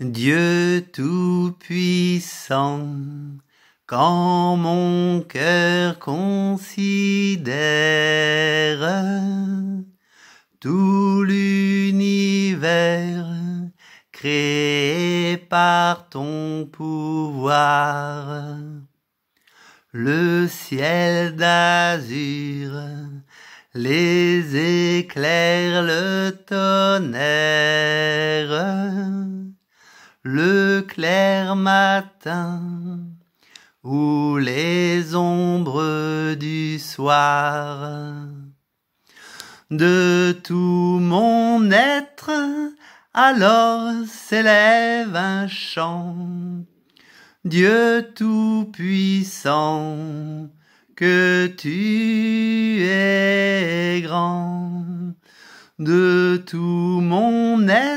Dieu Tout-Puissant, quand mon cœur considère tout l'univers créé par ton pouvoir, le ciel d'azur, les éclairs, le tonnerre, le clair matin ou les ombres du soir. De tout mon être, alors s'élève un chant. Dieu Tout-Puissant, que tu es grand. De tout mon être,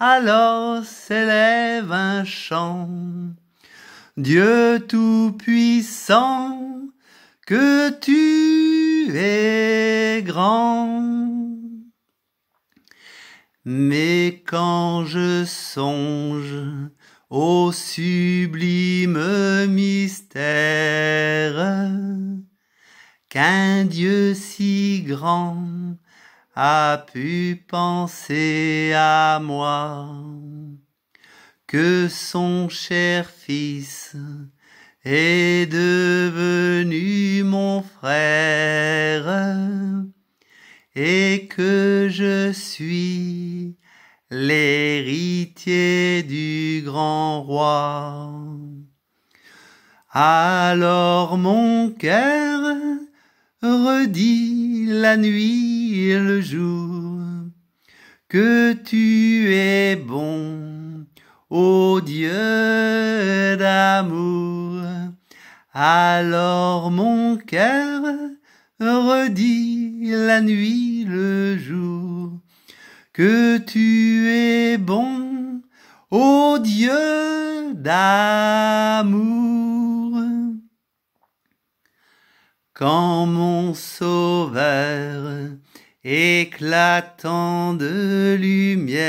alors s'élève un chant. Dieu Tout-Puissant, que tu es grand. Mais quand je songe au sublime mystère qu'un Dieu si grand a pu penser à moi que son cher fils est devenu mon frère et que je suis l'héritier du grand roi. Alors mon cœur redit la nuit le jour que tu es bon, ô Dieu d'amour. Alors mon cœur redit la nuit le jour que tu es bon, ô Dieu d'amour. Quand mon sauveur éclatant de lumière,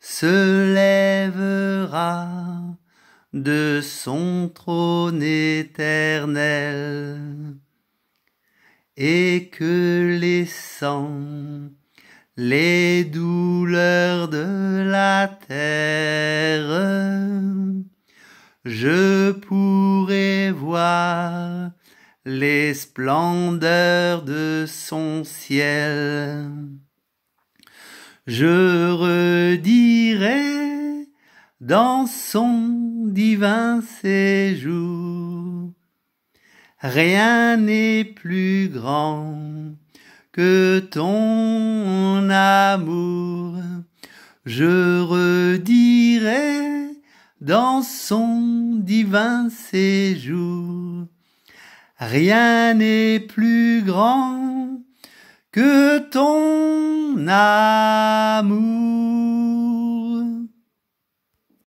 se lèvera de son trône éternel, et que les sangs, les douleurs de la terre, je pourrai voir les splendeurs de son ciel. Je redirai dans son divin séjour, rien n'est plus grand que ton amour. Je redirai dans son divin séjour, Rien n'est plus grand que ton amour.